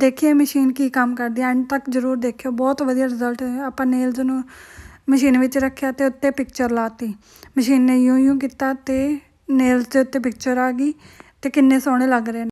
ਦੇਖਿਓ ਮਸ਼ੀਨ ਕੀ ਕੰਮ ਕਰਦੀ ਐਂਡ ਤੱਕ ਜ਼ਰੂਰ ਦੇਖਿਓ ਬਹੁਤ ਵਧੀਆ ਰਿਜ਼ਲਟ ਹੈ ਆਪਾਂ ਨੇਲਸ ਨੂੰ ਮਸ਼ੀਨ ਵਿੱਚ ਰੱਖਿਆ ਤੇ ਉੱਤੇ ਪਿਕਚਰ ਲਾਤੀ ਮਸ਼ੀਨ ਨੇ ਯੂੰ ਯੂੰ ਕੀਤਾ ਤੇ ਨੇਲਸ ਦੇ ਉੱਤੇ ਪਿਕਚਰ ਆ ਗਈ ਤੇ ਕਿੰਨੇ ਸੋਹਣੇ ਲੱਗ ਰਹੇ ਨੇ